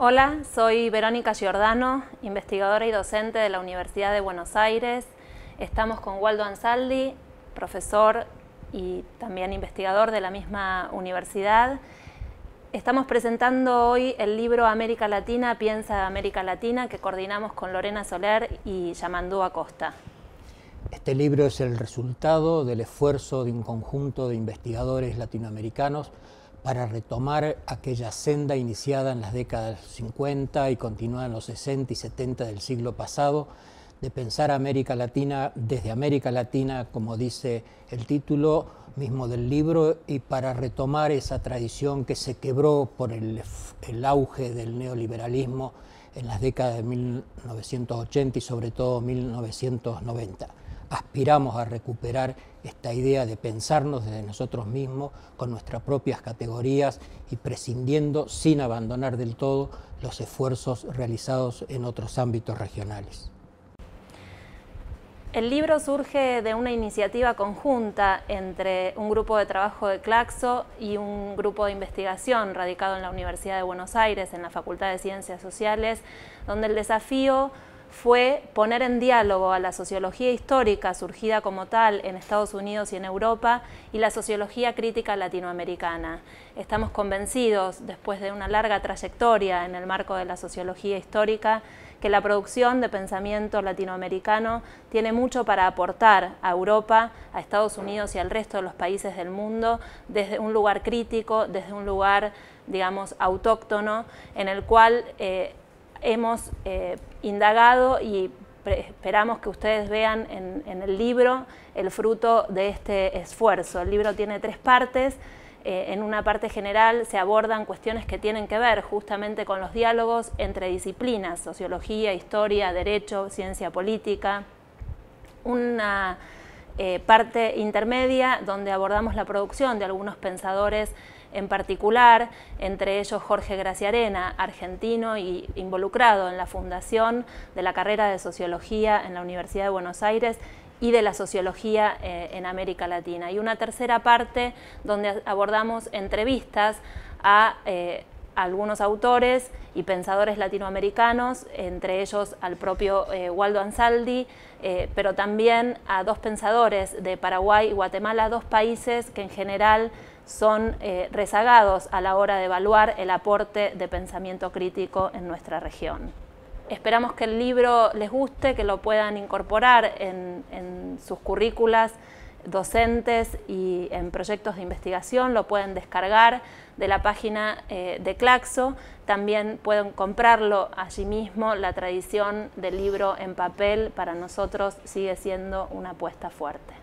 Hola, soy Verónica Giordano, investigadora y docente de la Universidad de Buenos Aires. Estamos con Waldo Ansaldi, profesor y también investigador de la misma universidad. Estamos presentando hoy el libro América Latina, Piensa América Latina, que coordinamos con Lorena Soler y Yamandú Acosta. Este libro es el resultado del esfuerzo de un conjunto de investigadores latinoamericanos para retomar aquella senda iniciada en las décadas 50 y continuada en los 60 y 70 del siglo pasado, de pensar América Latina desde América Latina, como dice el título mismo del libro, y para retomar esa tradición que se quebró por el auge del neoliberalismo en las décadas de 1980 y sobre todo 1990 aspiramos a recuperar esta idea de pensarnos desde nosotros mismos con nuestras propias categorías y prescindiendo sin abandonar del todo los esfuerzos realizados en otros ámbitos regionales. El libro surge de una iniciativa conjunta entre un grupo de trabajo de Claxo y un grupo de investigación radicado en la Universidad de Buenos Aires, en la Facultad de Ciencias Sociales, donde el desafío fue poner en diálogo a la sociología histórica surgida como tal en Estados Unidos y en Europa y la sociología crítica latinoamericana. Estamos convencidos, después de una larga trayectoria en el marco de la sociología histórica, que la producción de pensamiento latinoamericano tiene mucho para aportar a Europa, a Estados Unidos y al resto de los países del mundo desde un lugar crítico, desde un lugar, digamos, autóctono, en el cual eh, hemos eh, indagado y esperamos que ustedes vean en, el libro el fruto de este esfuerzo. El libro tiene tres partes. Eh, en una parte general se abordan cuestiones que tienen que ver justamente con los diálogos entre disciplinas, sociología, historia, derecho, ciencia política. Una eh, parte intermedia donde abordamos la producción de algunos pensadores en particular, entre ellos Jorge Graciarena, argentino y involucrado en la fundación de la carrera de Sociología en la Universidad de Buenos Aires y de la sociología eh, en América Latina. Y una tercera parte donde abordamos entrevistas a eh, algunos autores y pensadores latinoamericanos, entre ellos al propio eh, Waldo Ansaldi, pero también a dos pensadores de Paraguay y Guatemala, dos países que en general son eh, rezagados a la hora de evaluar el aporte de pensamiento crítico en nuestra región. Esperamos que el libro les guste, que lo puedan incorporar en, sus currículas docentes y en proyectos de investigación, lo pueden descargar de la página eh, de Claxo, también pueden comprarlo allí mismo, la tradición del libro en papel para nosotros sigue siendo una apuesta fuerte.